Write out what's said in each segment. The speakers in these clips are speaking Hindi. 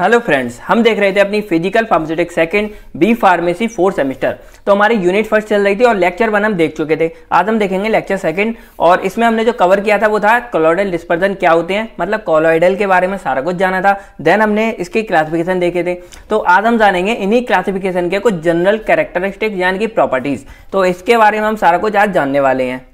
हेलो फ्रेंड्स हम देख रहे थे अपनी physical pharmaceutic second B pharmacy four semester तो हमारी यूनिट फर्स्ट चल रही थी और लेक्चर वन हम देख चुके थे आज हम देखेंगे लेक्चर सेकंड और इसमें हमने जो कवर किया था वो था कोलोइडल डिस्पर्जन क्या होते हैं मतलब कोलोइडल के बारे में सारा कुछ जाना था देन हमने इसके क्लासिफिकेशन देखे थे तो आज हम जानेंगे इन्हीं क्लासिफिकेशन के कुछ जनरल कैरेक्टरिस्टिक्स यानी कि प्रॉपर्टीज तो इसके बारे में हम सारा कुछ आज जानने वाले हैं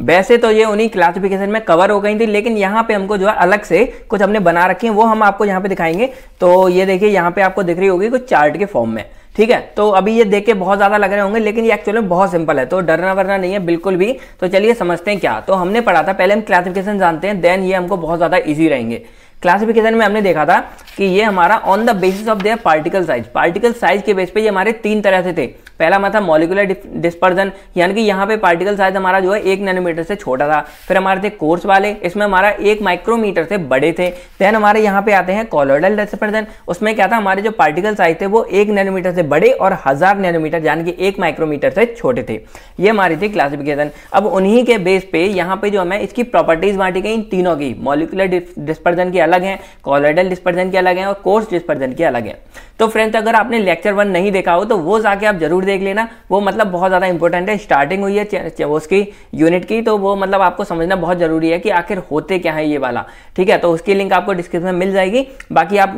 वैसे तो ये उन्हीं क्लासिफिकेशन में कवर हो गई थी लेकिन यहाँ पे हमको जो है अलग से कुछ हमने बना रखी है वो हम आपको यहाँ पे दिखाएंगे तो ये देखिए यहाँ पे आपको दिख रही होगी कुछ चार्ट के फॉर्म में ठीक है तो अभी ये देख के बहुत ज़्यादा लग रहे होंगे लेकिन ये एक्चुअली में बहुत सिंपल है तो डरना वरना नहीं है बिल्कुल भी तो चलिए समझते हैं क्या तो हमने पढ़ा था पहले हम क्लासिफिकेशन जानते हैं देन ये हमको बहुत ज़्यादा ईजी रहेंगे क्लासिफिकेशन में हमने देखा था कि ये हमारा on the basis of their particle size particle size के बेस पे ये हमारे तीन तरह से थे पहला हमारा था मॉलिकुलर डिस्पर्जन यानी कि यहाँ पे पार्टिकल साइज हमारा जो है एक नैनोमीटर से छोटा था फिर हमारे थे कोर्स वाले इसमें हमारा एक माइक्रोमीटर से बड़े थे देन हमारे यहाँ पे आते हैं कॉलोडल डिस्पर्जन उसमें क्या था हमारे जो पार्टिकल साइज थे वो एक नैनोमीटर से बड़े और हजार नैनोमीटर यानी कि एक माइक्रोमीटर से छोटे थे ये हमारी थी क्लासिफिकेशन अब उन्हीं के बेस पे यहाँ पे जो हमें इसकी प्रॉपर्टीज बांटी गई इन तीनों की मॉलिकुलर डिस्पर्जन की अलग अलग हैं कॉलोइडल डिस्पर्जन के अलग हैं और कोर्स डिस्पर्जन के अलग हैं तो फ्रेंड्स अगर आपने लेक्चर वन नहीं देखा हो तो वो जाके आप जरूर देख लेना वो मतलब बहुत ज़्यादा इंपॉर्टेंट है स्टार्टिंग हुई है उसकी यूनिट की तो वो मतलब आपको समझना बहुत ज़रूरी है कि आखिर होते क्या है ये वाला ठीक है तो उसकी लिंक आपको डिस्क्रिप्शन में मिल जाएगी बाकी आप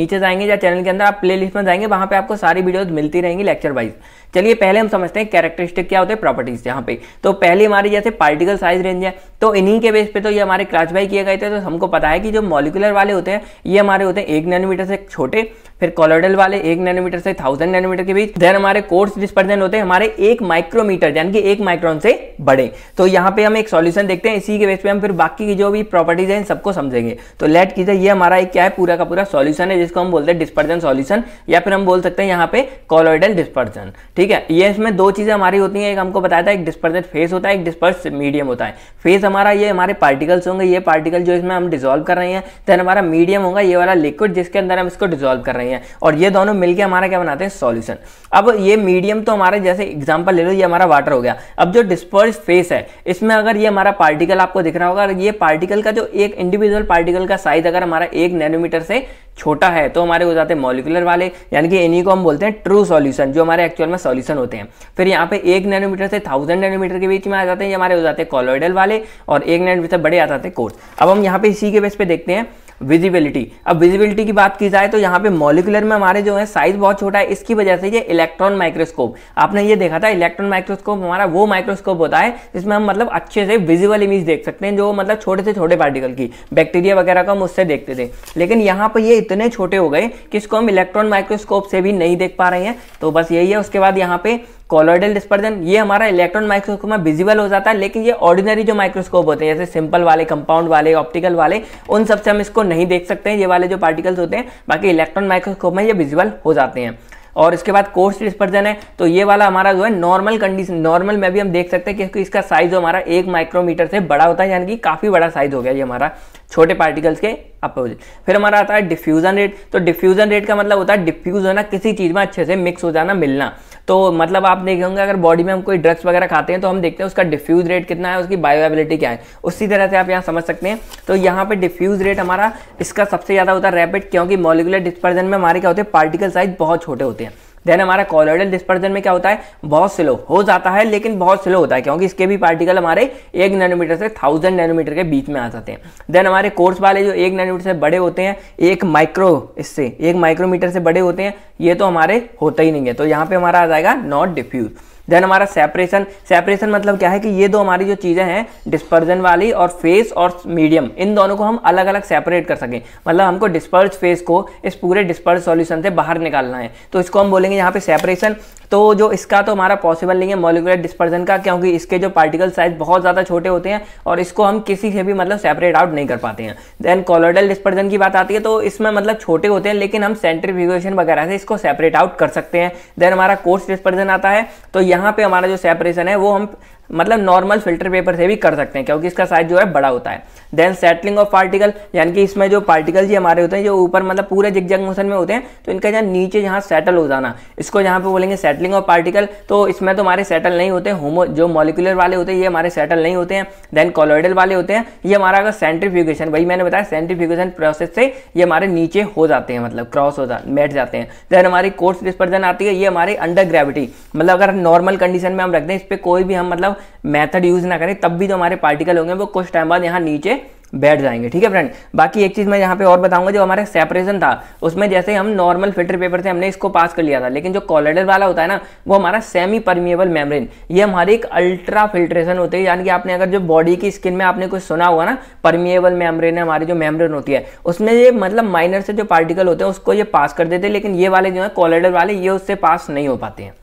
नीचे जाएंगे या चैनल के अंदर आप प्ले में जाएंगे वहां पर आपको सारी वीडियोज मिलती रहेंगी लेक्चर वाइज चलिए पहले हम समझते हैं कैरेक्टरिस्टिक क्या होते हैं प्रॉपर्टीज यहाँ पे तो पहले हमारी जैसे पार्टिकल साइज रेंज है तो इन्हीं के बेस पे तो ये हमारे क्लासीफाई किए गए थे तो हमको पता है कि जो मॉलिक सर्कुलर वाले होते हैं ये हमारे होते हैं एक नैनोमीटर से छोटे फिर कॉलोडल वाले एक नैनोमीटर से थाउजेंड नैनोमीटर के बीच देन हमारे कोर्स डिस्पर्जन होते हैं हमारे एक माइक्रोमीटर यानी कि एक माइक्रोन से बड़े तो यहाँ पे हम एक सॉल्यूशन देखते हैं इसी के बेस पे हम फिर बाकी की जो भी प्रॉपर्टीज हैं सबको समझेंगे तो लेट कीजिए ये हमारा एक क्या है पूरा का पूरा सॉल्यूशन है जिसको हम बोलते हैं डिस्पर्जन सॉल्यूशन या फिर हम बोल सकते हैं यहाँ पे कॉलोइडल डिस्पर्जन ठीक है ये इसमें दो चीजें हमारी होती हैं एक हमको बताया था एक डिस्पर्जन फेस होता है एक डिस्पर्स मीडियम होता है फेस हमारा ये हमारे पार्टिकल्स होंगे ये पार्टिकल जो इसमें हम डिजोल्व कर रहे हैं देन हमारा मीडियम होगा ये वाला लिक्विड जिसके अंदर हम इसको डिजोल्व कर रहे हैं रही हैं और ये दोनों मिलकर हमारा क्या बनाते हैं सॉल्यूशन अब ये मीडियम तो हमारे जैसे एग्जांपल ले लो ये हमारा वाटर हो गया अब जो डिस्पर्स फेस है इसमें अगर ये हमारा पार्टिकल आपको दिख रहा होगा ये पार्टिकल का जो एक इंडिविजुअल पार्टिकल का साइज अगर हमारा एक नैनोमीटर से छोटा है तो हमारे हो जाते हैं मॉलिकुलर वाले यानी कि इन्हीं को हम बोलते हैं ट्रू सॉल्यूशन जो हमारे एक्चुअल में सॉल्यूशन होते हैं फिर यहाँ पे एक नैनोमीटर से थाउजेंड नैनोमीटर के बीच में आ जाते हैं ये हमारे हो जाते हैं कॉलोइडल वाले और एक नैनोमीटर से बड़े आ जाते हैं कोर्स अब हम यहाँ पे इसी के बेस पे देखते हैं विजिबिलिटी अब विजिबिलिटी की बात की जाए तो यहाँ पे मॉलिकुलर में हमारे जो है साइज बहुत छोटा है इसकी वजह से ये इलेक्ट्रॉन माइक्रोस्कोप आपने ये देखा था इलेक्ट्रॉन माइक्रोस्कोप हमारा वो माइक्रोस्कोप होता है जिसमें हम मतलब अच्छे से विजिबल इमेज देख सकते हैं जो मतलब छोटे से छोटे पार्टिकल की बैक्टीरिया वगैरह का हम उससे देखते थे लेकिन यहाँ पर ये इतने छोटे हो गए कि इसको हम इलेक्ट्रॉन माइक्रोस्कोप से भी नहीं देख पा रहे हैं तो बस यही है उसके बाद यहाँ पे कॉलोइडल डिस्पर्जन ये हमारा इलेक्ट्रॉन माइक्रोस्कोप में विजिबल हो जाता है लेकिन ये ऑर्डिनरी जो माइक्रोस्कोप होते हैं जैसे सिंपल वाले कंपाउंड वाले ऑप्टिकल वाले उन सब से हम इसको नहीं देख सकते हैं ये वाले जो पार्टिकल्स होते हैं बाकी इलेक्ट्रॉन माइक्रोस्कोप में ये विजिबल हो जाते हैं और इसके बाद कोर्स डिस्पर्जन है तो ये वाला हमारा जो है नॉर्मल कंडीशन नॉर्मल में भी हम देख सकते हैं क्योंकि इसका साइज हमारा एक माइक्रोमीटर से बड़ा होता है यानी कि काफ़ी बड़ा साइज हो गया ये हमारा छोटे पार्टिकल्स के अपोजिट फिर हमारा आता है डिफ्यूजन रेट तो डिफ्यूजन रेट का मतलब होता है डिफ्यूज होना किसी चीज़ में अच्छे से मिक्स हो जाना मिलना तो मतलब आप देखे होंगे अगर बॉडी में हम कोई ड्रग्स वगैरह खाते हैं तो हम देखते हैं उसका डिफ्यूज रेट कितना है उसकी बायोएबिलिटी क्या है उसी तरह से आप यहाँ समझ सकते हैं तो यहाँ पे डिफ्यूज रेट हमारा इसका सबसे ज़्यादा होता है रैपिड क्योंकि मॉलिकुलर डिस्पर्जन में हमारे क्या होते हैं पार्टिकल साइज बहुत छोटे होते हैं देन हमारा कॉलोइडल डिस्पर्जन में क्या होता है बहुत स्लो हो जाता है लेकिन बहुत स्लो होता है क्योंकि इसके भी पार्टिकल हमारे एक नैनोमीटर से थाउजेंड नैनोमीटर के बीच में आ जाते हैं देन हमारे कोर्स वाले जो एक नैनोमीटर से बड़े होते हैं एक माइक्रो इससे एक माइक्रोमीटर से बड़े होते हैं ये तो हमारे होते ही नहीं है तो यहाँ पे हमारा आ जाएगा नॉट डिफ्यूज देन हमारा सेपरेशन सेपरेशन मतलब क्या है कि ये दो हमारी जो चीज़ें हैं डिस्पर्जन वाली और फेस और मीडियम इन दोनों को हम अलग अलग सेपरेट कर सकें मतलब हमको डिस्पर्ज फेस को इस पूरे डिस्पर्ज सॉल्यूशन से बाहर निकालना है तो इसको हम बोलेंगे यहाँ पे सेपरेशन तो जो इसका तो हमारा पॉसिबल नहीं है मोलिकुलर डिस्पर्जन का क्योंकि इसके जो पार्टिकल साइज बहुत ज़्यादा छोटे होते हैं और इसको हम किसी से भी मतलब सेपरेट आउट नहीं कर पाते हैं देन कॉलोडल डिस्पर्जन की बात आती है तो इसमें मतलब छोटे होते हैं लेकिन हम सेंट्रीफ्यूगेशन वगैरह से इसको सेपरेट आउट कर सकते हैं देन हमारा कोर्स डिस्पर्जन आता है तो यहाँ पे हमारा जो सेपरेशन है वो हम मतलब नॉर्मल फिल्टर पेपर से भी कर सकते हैं क्योंकि इसका साइज जो है बड़ा होता है देन सेटलिंग ऑफ पार्टिकल यानी कि इसमें जो पार्टिकल जी हमारे होते हैं जो ऊपर मतलब पूरे जिग जग मोशन में होते हैं तो इनका जहाँ नीचे जहाँ सेटल हो जाना इसको जहाँ पे बोलेंगे सेटलिंग ऑफ पार्टिकल तो इसमें तो हमारे सेटल नहीं होते होमो जो मॉलिकुलर वाले होते हैं ये हमारे सेटल नहीं होते हैं देन कॉलोइडल वाले होते हैं ये हमारा अगर सेंट्रीफ्यूगेशन वही मैंने बताया सेंट्रीफ्यूगेशन प्रोसेस से ये हमारे नीचे हो जाते हैं मतलब क्रॉस हो जाते बैठ जाते हैं देन हमारी कोर्स डिस्पर्जन आती है ये हमारे अंडर ग्रेविटी मतलब अगर नॉर्मल कंडीशन में हम रखते हैं इस पर कोई भी हम मतलब मेथड यूज़ ना करें तब भी जो हमारे पार्टिकल होंगे वो कुछ टाइम बाद यहाँ नीचे बैठ जाएंगे ठीक है फ्रेंड बाकी एक चीज़ मैं यहाँ पे और बताऊंगा जो हमारा सेपरेशन था उसमें जैसे हम नॉर्मल फिल्टर पेपर से हमने इसको पास कर लिया था लेकिन जो कॉलेडर वाला होता है ना वो हमारा सेमी परमिएबल मेम्ब्रेन ये हमारी एक अल्ट्रा फिल्ट्रेशन होती है यानी कि आपने अगर जो बॉडी की स्किन में आपने कुछ सुना हुआ ना परमिएबल मेम्ब्रेन हमारी जो मेम्ब्रेन होती है उसमें ये मतलब माइनर से जो पार्टिकल होते हैं उसको ये पास कर देते हैं लेकिन ये वाले जो है कॉलेडर वाले ये उससे पास नहीं हो पाते हैं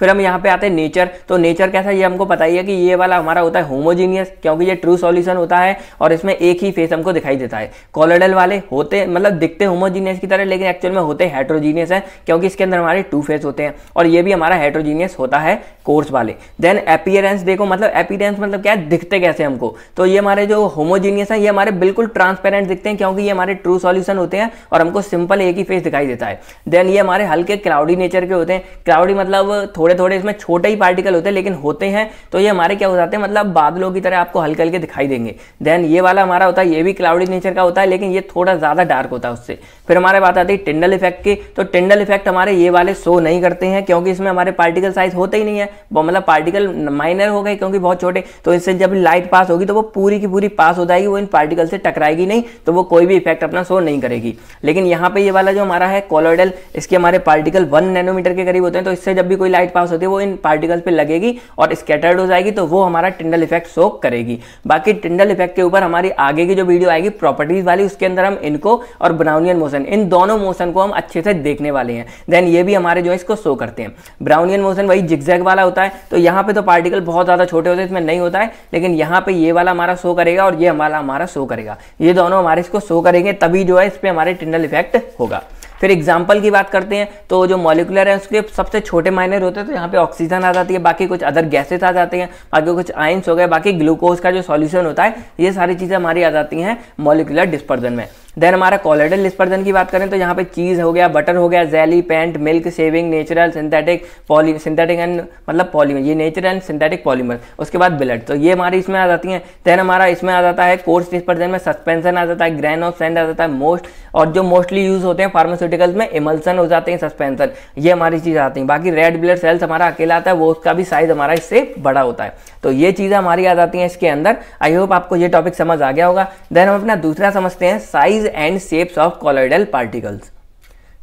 फिर हम यहाँ पे आते हैं नेचर तो नेचर कैसा ये हमको पता ही है कि ये वाला हमारा होता है होमोजीनियस क्योंकि ये ट्रू सॉल्यूशन होता है और इसमें एक ही फेस हमको दिखाई देता है कॉलोडल वाले होते मतलब दिखते होमोजीनियस की तरह लेकिन एक्चुअल में होते हैट्रोजीनियस है क्योंकि इसके अंदर हमारे टू फेस होते हैं और ये भी हमारा हाइड्रोजीनियस होता है कोर्स वाले देन अपियरेंस देखो मतलब अपीयरेंस मतलब क्या है दिखते कैसे हमको तो ये हमारे जो होमोजीनियस है ये हमारे बिल्कुल ट्रांसपेरेंट दिखते हैं क्योंकि ये हमारे ट्रू सॉल्यूशन होते हैं और हमको सिंपल एक ही फेस दिखाई देता है देन ये हमारे हल्के क्लाउडी नेचर के होते हैं क्लाउडी मतलब थोड़ा थोड़े थोड़े इसमें छोटे ही पार्टिकल होते हैं लेकिन होते हैं तो ये हमारे क्या हो जाते हैं मतलब बादलों की तरह आपको हल्के हल्के दिखाई देंगे देन ये वाला हमारा होता है ये भी क्लाउडी नेचर का होता है लेकिन ये थोड़ा ज़्यादा डार्क होता है उससे फिर हमारे बात आती है टिंडल इफेक्ट की तो टिंडल इफेक्ट हमारे ये वाले शो नहीं करते हैं क्योंकि इसमें हमारे पार्टिकल साइज होते ही नहीं है वो मतलब पार्टिकल माइनर हो गए क्योंकि बहुत छोटे तो इससे जब लाइट पास होगी तो वो पूरी की पूरी पास हो जाएगी वो इन पार्टिकल से टकराएगी नहीं तो वो कोई भी इफेक्ट अपना शो नहीं करेगी लेकिन यहाँ पे ये वाला जो हमारा है कॉलोडल इसके हमारे पार्टिकल वन नैनोमीटर के करीब होते हैं तो इससे जब भी कोई लाइट पास होती है वो इन पार्टिकल्स पे लगेगी और स्कैटर्ड हो जाएगी तो वो हमारा टिंडल इफेक्ट शो करेगी बाकी टिंडल इफेक्ट के ऊपर हमारी आगे की जो वीडियो आएगी प्रॉपर्टीज वाली उसके अंदर हम इनको और ब्राउनियन मोशन इन दोनों मोशन को हम अच्छे से देखने वाले हैं देन ये भी हमारे जो है इसको शो करते हैं ब्राउनियन मोशन वही जिगजैग वाला होता है तो यहाँ पे तो पार्टिकल बहुत ज़्यादा छोटे होते हैं इसमें नहीं होता है लेकिन यहाँ पे ये वाला हमारा शो करेगा और ये हमारा हमारा शो करेगा ये दोनों हमारे इसको शो करेंगे तभी जो है इस पर हमारे टिंडल इफेक्ट होगा फिर एग्जाम्पल की बात करते हैं तो जो मॉलिकुलर है उसके सबसे छोटे माइनर होते हैं तो यहाँ पे ऑक्सीजन आ जाती है बाकी कुछ अदर गैसेस आ जाते हैं बाकी कुछ आइंस हो गए बाकी ग्लूकोज का जो सॉल्यूशन होता है ये सारी चीज़ें हमारी आ जाती हैं मॉलिकुलर डिस्पर्जन में देन हमारा कॉलेडल डिस्पर्जन की बात करें तो यहाँ पे चीज़ हो गया बटर हो गया jelly paint milk shaving natural synthetic poly synthetic and मतलब पॉलीमर ये नेचुरल एंड सिंथेटिक पॉलीमर उसके बाद ब्लड तो ये हमारी इसमें आ जाती है देन हमारा इसमें आ जाता है कोर्स डिस्पर्जन में सस्पेंसन आ जाता है ग्रैन ऑफ सेंड आ जाता है मोस्ट और जो मोस्टली यूज होते हैं फार्मास्यूटिकल्स में इमल्सन हो जाते हैं सस्पेंसन ये हमारी चीज़ आती है बाकी रेड ब्लड सेल्स हमारा अकेला आता है वो उसका भी साइज हमारा इससे बड़ा होता है तो ये चीज़ें हमारी आ जाती हैं इसके अंदर आई होप आपको ये टॉपिक समझ आ गया होगा देन हम अपना दूसरा समझते हैं size and shapes of colloidal particles.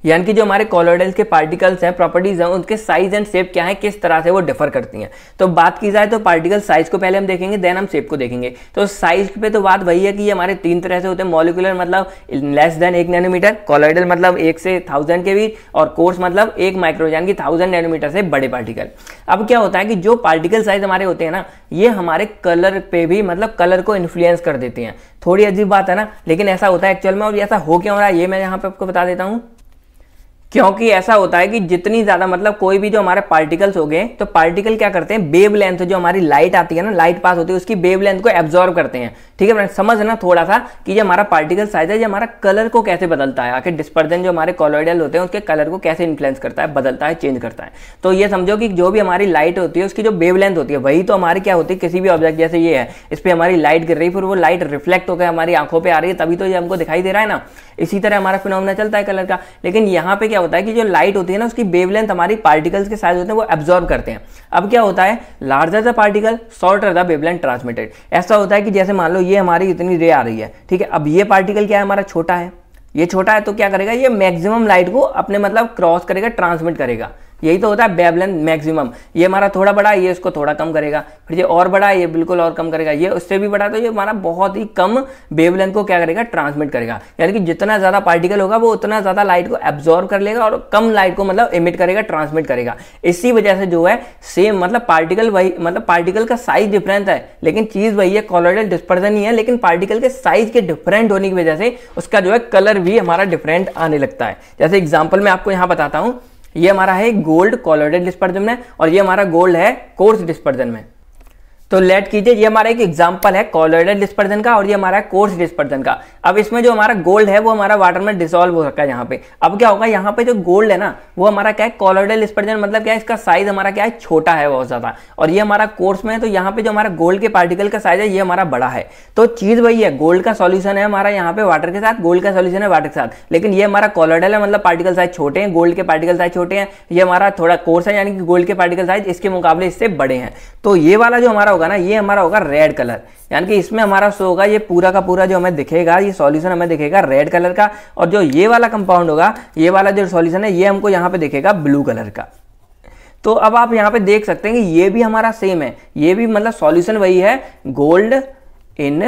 यानी कि जो हमारे कॉलोडल के पार्टिकल्स हैं प्रॉपर्टीज हैं उनके साइज एंड शेप क्या है किस तरह से वो डिफर करती हैं तो बात की जाए तो पार्टिकल साइज को पहले हम देखेंगे देन हम शेप को देखेंगे तो साइज पे तो बात वही है कि ये हमारे तीन तरह से होते हैं मॉलिकुलर मतलब लेस देन एक नैनोमीटर कॉलोडल मतलब एक से थाउजेंड के बीच और कोर्स मतलब एक माइक्रो यानी कि थाउजेंड नैनोमीटर से बड़े पार्टिकल अब क्या होता है कि जो पार्टिकल साइज हमारे होते हैं ना ये हमारे कलर पे भी मतलब कलर को इन्फ्लुएंस कर देते हैं थोड़ी अजीब बात है ना लेकिन ऐसा होता है एक्चुअल में और ऐसा हो क्या हो रहा है ये मैं यहाँ पे आपको बता देता हूँ क्योंकि ऐसा होता है कि जितनी ज़्यादा मतलब कोई भी जो हमारे पार्टिकल्स हो गए तो पार्टिकल क्या करते हैं बेब लेंथ जो हमारी लाइट आती है ना लाइट पास होती है उसकी बेब लेंथ को एब्जॉर्व करते हैं ठीक है फ्रेंड समझना थोड़ा सा कि जो हमारा पार्टिकल साइज है ये हमारा कलर को कैसे बदलता है आखिर डिस्पर्जन जो हमारे कॉलोइडल होते हैं उसके कलर को कैसे इन्फ्लुएंस करता है बदलता है चेंज करता है तो ये समझो कि जो भी हमारी लाइट होती है उसकी जो बेब लेंथ होती है वही तो हमारी क्या होती है किसी भी ऑब्जेक्ट जैसे ये है इस पर हमारी लाइट गिर रही फिर वो लाइट रिफ्लेक्ट होकर हमारी आंखों पर आ रही है तभी तो ये हमको दिखाई दे रहा है ना इसी तरह हमारा फिनोमिना चलता है कलर का लेकिन यहाँ पे क्या होता है कि जो लाइट होती है ना उसकी वेवलेंथ हमारी पार्टिकल्स के साइज होते हैं वो एब्जॉर्ब करते हैं अब क्या होता है larger the particle shorter the wavelength transmitted ऐसा होता है कि जैसे मान लो ये हमारी इतनी रे आ रही है ठीक है अब ये पार्टिकल क्या है हमारा छोटा है ये छोटा है तो क्या करेगा ये मैक्सिमम लाइट को अपने मतलब क्रॉस करेगा ट्रांसमिट करेगा यही तो होता है बेबलन मैक्सिमम ये हमारा थोड़ा बड़ा है ये इसको थोड़ा कम करेगा फिर ये और बड़ा है ये बिल्कुल और कम करेगा ये उससे भी बड़ा तो ये हमारा बहुत ही कम बेबलन को क्या करेगा ट्रांसमिट करेगा यानी कि जितना ज़्यादा पार्टिकल होगा वो उतना ज़्यादा लाइट को एब्जॉर्व कर लेगा और कम लाइट को मतलब इमिट करेगा ट्रांसमिट करेगा इसी वजह से जो है सेम मतलब पार्टिकल वही मतलब पार्टिकल का साइज डिफरेंट है लेकिन चीज़ वही है कॉलोडल डिस्पर्जन ही है लेकिन पार्टिकल के साइज के डिफरेंट होने की वजह से उसका जो है कलर भी हमारा डिफरेंट आने लगता है जैसे एग्जाम्पल मैं आपको यहाँ बताता हूँ ये हमारा है गोल्ड कॉलोडेड डिस्पर्जन में और ये हमारा गोल्ड है कोर्स डिस्पर्जन में तो लेट कीजिए ये हमारा एक एग्जाम्पल है कॉलोइडल डिस्पर्जन का और ये हमारा कोर्स डिस्पर्जन का अब इसमें जो हमारा गोल्ड है वो हमारा वाटर में डिसॉल्व हो रखा है यहाँ पे अब क्या होगा यहाँ पे जो गोल्ड है ना वो हमारा क्या है कॉलोइडल डिस्पर्जन मतलब क्या है इसका साइज हमारा क्या है छोटा है बहुत ज्यादा और ये हमारा कोर्स में है तो यहाँ पे जो हमारा गोल्ड के पार्टिकल का साइज है ये हमारा बड़ा है तो चीज वही है गोल्ड का सोल्यूशन है हमारा यहाँ पे वाटर के साथ गोल्ड का सोल्यूशन है वाटर के साथ लेकिन ये हमारा कॉलोइडल है मतलब पार्टिकल साइज छोटे हैं गोल्ड के पार्टिकल साइज छोटे हैं ये हमारा थोड़ा कोर्स है यानी कि गोल्ड के पार्टिकल साइज इसके मुकाबले इससे बड़े हैं तो ये वाला जो हमारा होगा ना ये हमारा होगा रेड कलर यानी कि इसमें हमारा शो होगा ये पूरा का पूरा जो हमें दिखेगा ये सॉल्यूशन हमें दिखेगा रेड कलर का और जो ये वाला कंपाउंड होगा ये वाला जो सॉल्यूशन है ये हमको यहाँ पे दिखेगा ब्लू कलर का तो अब आप यहाँ पे देख सकते हैं कि ये भी हमारा सेम है ये भी मतलब सॉल्यूशन वही है गोल्ड इन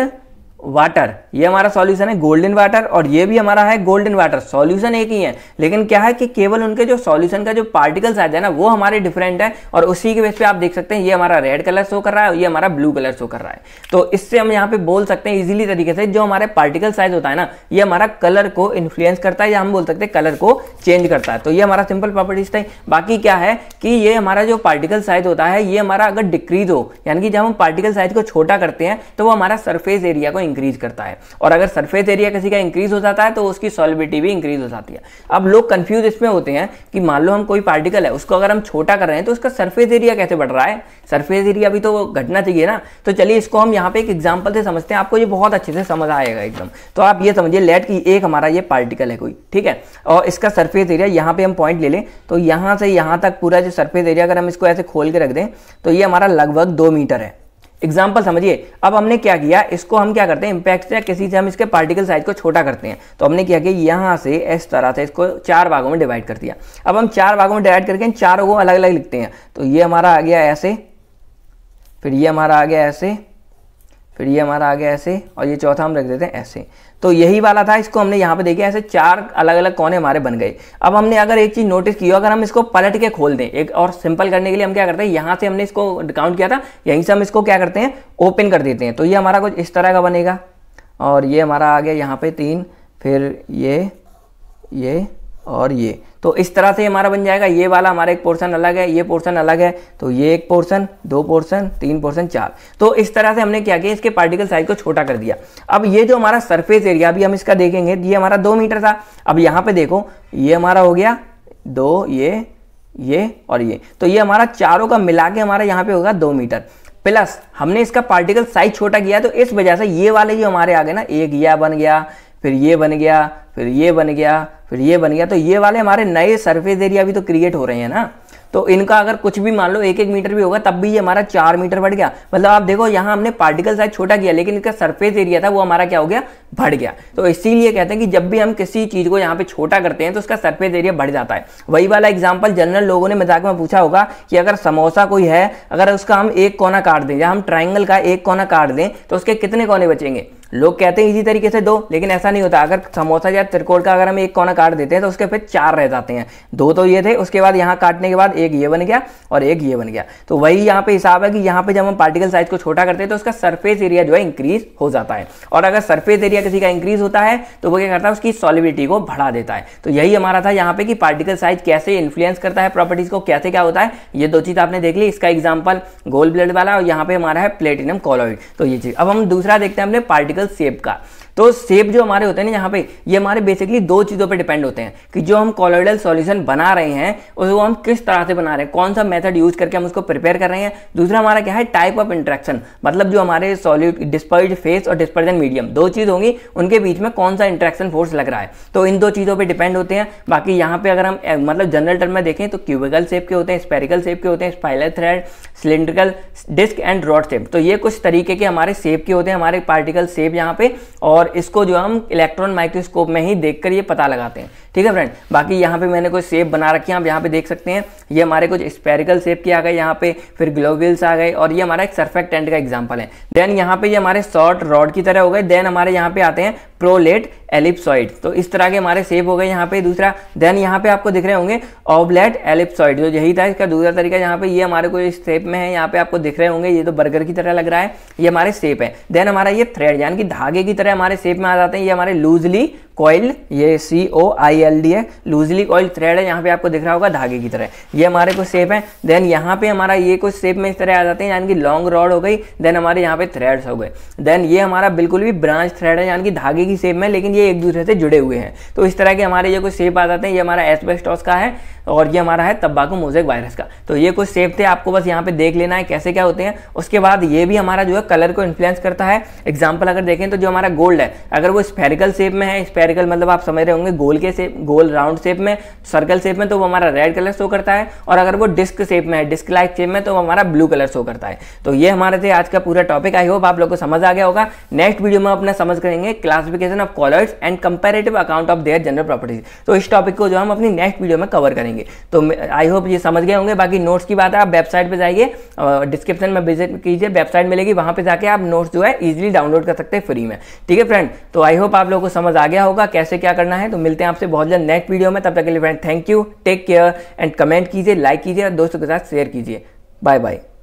वाटर ये हमारा सॉल्यूशन है गोल्डन वाटर और ये भी हमारा है गोल्डन वाटर सॉल्यूशन एक ही है लेकिन क्या है कि केवल उनके जो सॉल्यूशन का जो पार्टिकल्स आ जाए ना वो हमारे डिफरेंट है और उसी के बेस पे आप देख सकते हैं ये हमारा रेड कलर शो कर रहा है और ये हमारा ब्लू कलर शो कर रहा है तो इससे हम यहाँ पे बोल सकते हैं इजिली तरीके से जो हमारे पार्टिकल साइज होता है ना ये हमारा कलर को इन्फ्लुएंस करता है या हम बोल सकते हैं कलर को चेंज करता है तो ये हमारा सिंपल प्रॉपर्टीज था बाकी क्या है कि ये हमारा जो पार्टिकल साइज होता है ये हमारा अगर डिक्रीज हो यानी कि जब हम पार्टिकल साइज को छोटा करते हैं तो वो हमारा सरफेस एरिया को इंक्रीज करता है और अगर सरफेस एरिया किसी का इंक्रीज हो जाता है तो उसकी सॉलिबिलिटी भी इंक्रीज हो जाती है अब लोग कंफ्यूज इसमें होते हैं कि मान लो हम कोई पार्टिकल है उसको अगर हम छोटा कर रहे हैं तो उसका सर्फेस एरिया कैसे बढ़ रहा है सर्फेस एरिया भी तो घटना चाहिए ना तो चलिए इसको हम यहाँ पे एक एग्जाम्पल से समझते हैं आपको ये बहुत अच्छे से समझ आएगा एकदम तो आप ये समझिए लेट की एक हमारा ये पार्टिकल है कोई ठीक है और इसका सर्फेस एरिया यहाँ पे हम पॉइंट ले लें तो यहाँ से यहाँ तक पूरा जो सर्फेस एरिया अगर हम इसको ऐसे खोल के रख दें तो ये हमारा लगभग दो मीटर है एग्जाम्पल समझिए अब हमने क्या किया इसको हम क्या करते हैं इंपैक्ट या किसी से हम इसके पार्टिकल साइज को छोटा करते हैं तो हमने क्या किया यहां से इस तरह से इसको चार भागों में डिवाइड कर दिया अब हम चार भागों में डिवाइड करके चारों को अलग अलग लिखते हैं तो ये हमारा आ गया ऐसे फिर ये हमारा आ गया ऐसे फिर ये हमारा आ गया ऐसे और ये चौथा हम रख देते हैं ऐसे तो यही वाला था इसको हमने यहाँ पे देखिए ऐसे चार अलग अलग कोने हमारे बन गए अब हमने अगर एक चीज़ नोटिस की अगर हम इसको पलट के खोल दें एक और सिंपल करने के लिए हम क्या करते हैं यहाँ से हमने इसको काउंट किया था यहीं से हम इसको क्या करते हैं ओपन कर देते हैं तो ये हमारा कुछ इस तरह का बनेगा और ये हमारा आ गया यहाँ पे तीन फिर ये ये और ये तो इस तरह से हमारा बन जाएगा ये वाला हमारा एक पोर्शन अलग है ये पोर्शन अलग है तो ये एक पोर्शन दो पोर्शन तीन पोर्शन चार तो इस तरह से हमने क्या किया इसके पार्टिकल साइज को छोटा कर दिया अब ये जो हमारा सरफेस एरिया अभी हम इसका देखेंगे ये हमारा दो मीटर था अब यहाँ पे देखो ये हमारा हो गया दो ये ये और ये तो ये हमारा चारों का मिला के हमारा यहाँ पे होगा दो मीटर प्लस हमने इसका पार्टिकल साइज छोटा किया तो इस वजह से ये वाले जो हमारे आ गए ना एक यह बन गया फिर ये बन गया फिर ये बन गया फिर ये बन गया तो ये वाले हमारे नए सरफेस एरिया भी तो क्रिएट हो रहे हैं ना तो इनका अगर कुछ भी मान लो एक एक मीटर भी होगा तब भी ये हमारा चार मीटर बढ़ गया मतलब आप देखो यहाँ हमने पार्टिकल साइज छोटा किया लेकिन इनका सरफेस एरिया था वो हमारा क्या हो गया बढ़ गया तो इसीलिए कहते हैं कि जब भी हम किसी चीज़ को यहाँ पे छोटा करते हैं तो उसका सरफेस एरिया बढ़ जाता है वही वाला एग्जाम्पल जनरल लोगों ने मजाक में पूछा होगा कि अगर समोसा कोई है अगर उसका हम एक कोना काट दें या हम ट्राइंगल का एक कोना काट दें तो उसके कितने कोने बचेंगे लोग कहते हैं इसी तरीके से दो लेकिन ऐसा नहीं होता अगर समोसा या त्रिकोण का अगर हम एक कोना काट देते हैं तो उसके फिर चार रह जाते हैं दो तो ये थे उसके बाद यहाँ काटने के बाद एक ये बन गया और एक ये बन गया तो वही यहाँ पे हिसाब है कि यहाँ पे जब हम पार्टिकल साइज को छोटा करते हैं तो उसका सरफेस एरिया जो है इंक्रीज हो जाता है और अगर सरफेस एरिया या किसी का इंक्रीज होता है तो वो क्या करता है उसकी सॉलिबिलिटी को बढ़ा देता है तो यही हमारा था यहाँ पे कि पार्टिकल साइज कैसे इन्फ्लुएंस करता है प्रॉपर्टीज को कैसे क्या होता है ये दो चीज़ आपने देख ली इसका एग्जाम्पल गोल्ड ब्लड वाला और यहाँ पे हमारा है प्लेटिनम कॉलोइड तो ये चीज़ अब हम दूसरा देखते हैं हमने पार्टिकल सेप का तो सेप जो हमारे होते हैं ना यहाँ पे ये हमारे बेसिकली दो चीज़ों पर डिपेंड होते हैं कि जो हम कॉलोइडल सॉल्यूशन बना रहे हैं उसको हम किस तरह से बना रहे हैं कौन सा मेथड यूज करके हम उसको प्रिपेयर कर रहे हैं दूसरा हमारा क्या है टाइप ऑफ इंट्रैक्शन मतलब जो हमारे सॉलिड डिस्पर्ज फेस और डिस्पर्जन मीडियम दो चीज़ होंगी उनके बीच में कौन सा इंट्रैक्शन फोर्स लग रहा है तो इन दो चीज़ों पर डिपेंड होते हैं बाकी यहाँ पे अगर हम मतलब जनरल टर्म में देखें तो क्यूबिकल सेप के होते हैं स्पेरिकल सेप के होते हैं spiral thread cylindrical disc and rod shape तो ये कुछ तरीके के हमारे सेप के होते हैं हमारे पार्टिकल सेप यहाँ पे और और इसको जो हम इलेक्ट्रॉन माइक्रोस्कोप में ही देखकर ये पता लगाते हैं ठीक है फ्रेंड बाकी यहाँ पे मैंने कोई सेप बना रखी है आप यहाँ पे देख सकते हैं ये हमारे कुछ स्पेरिकल सेप की आ गए यहाँ पे फिर ग्लोबिल्स आ गए और ये हमारा एक सर्फेक्ट टेंट का एग्जाम्पल है देन यहाँ पे ये हमारे शॉर्ट रॉड की तरह हो गए देन हमारे यहाँ पे आते हैं प्रोलेट एलिप्सॉइड तो इस तरह के हमारे सेप हो गए यहाँ पे दूसरा देन यहाँ पे आपको दिख रहे होंगे ऑबलेट एलिप्सॉइड जो यही था इसका दूसरा तरीका यहाँ पे ये हमारे को इस सेप में है यहाँ पे आपको दिख रहे होंगे ये तो बर्गर की तरह लग रहा है ये हमारे सेप है देन हमारा ये थ्रेड यानी कि धागे की तरह हमारे सेप में आ जाते हैं ये हमारे लूजली कॉइल ये C O I L D है लूजली कॉइल थ्रेड है यहाँ पे आपको दिख रहा होगा धागे की तरह ये हमारे कुछ सेप है देन यहाँ पे हमारा ये कुछ सेप में इस तरह आ जाते हैं यानी कि लॉन्ग रॉड हो गई देन हमारे यहाँ पे थ्रेड्स हो गए देन ये हमारा बिल्कुल भी ब्रांच थ्रेड है यानी कि धागे की सेप में लेकिन ये एक दूसरे से जुड़े हुए हैं तो इस तरह के हमारे ये कुछ सेप आ जाते हैं ये हमारा एस्बेस्टॉस का है और ये हमारा है तब्बाकू मोजेक वायरस का तो ये कुछ सेप थे आपको बस यहाँ पे देख लेना है कैसे क्या होते हैं उसके बाद ये भी हमारा जो है कलर को इन्फ्लुएंस करता है एग्जाम्पल अगर देखें तो जो हमारा गोल्ड है अगर वो स्पेरिकल शेप में है स्पेरिकल मतलब आप समझ रहे होंगे गोल के शेप गोल राउंड शेप में सर्कल शेप में तो वो हमारा रेड कलर शो करता है और अगर वो डिस्क शेप में है डिस्क लाइक शेप में तो वो हमारा ब्लू कलर शो करता है तो ये हमारे थे आज का पूरा टॉपिक आई होप आप लोग को समझ आ गया होगा नेक्स्ट वीडियो में अपना समझ करेंगे classification of colloids and comparative account of their general properties तो इस टॉपिक को जो हम अपनी नेक्स्ट वीडियो में कवर करेंगे करेंगे तो आई होप ये समझ गए होंगे बाकी नोट्स की बात है आप वेबसाइट पर जाइए डिस्क्रिप्शन में विजिट कीजिए वेबसाइट मिलेगी वहां पर जाके आप नोट्स जो है ईजिली डाउनलोड कर सकते हैं फ्री में ठीक है फ्रेंड तो आई होप आप लोगों को समझ आ गया होगा कैसे क्या करना है तो मिलते हैं आपसे बहुत जल्द नेक्स्ट वीडियो में तब तक के लिए friend thank you take care and comment कीजिए लाइक कीजिए और दोस्तों के साथ शेयर कीजिए बाय बाय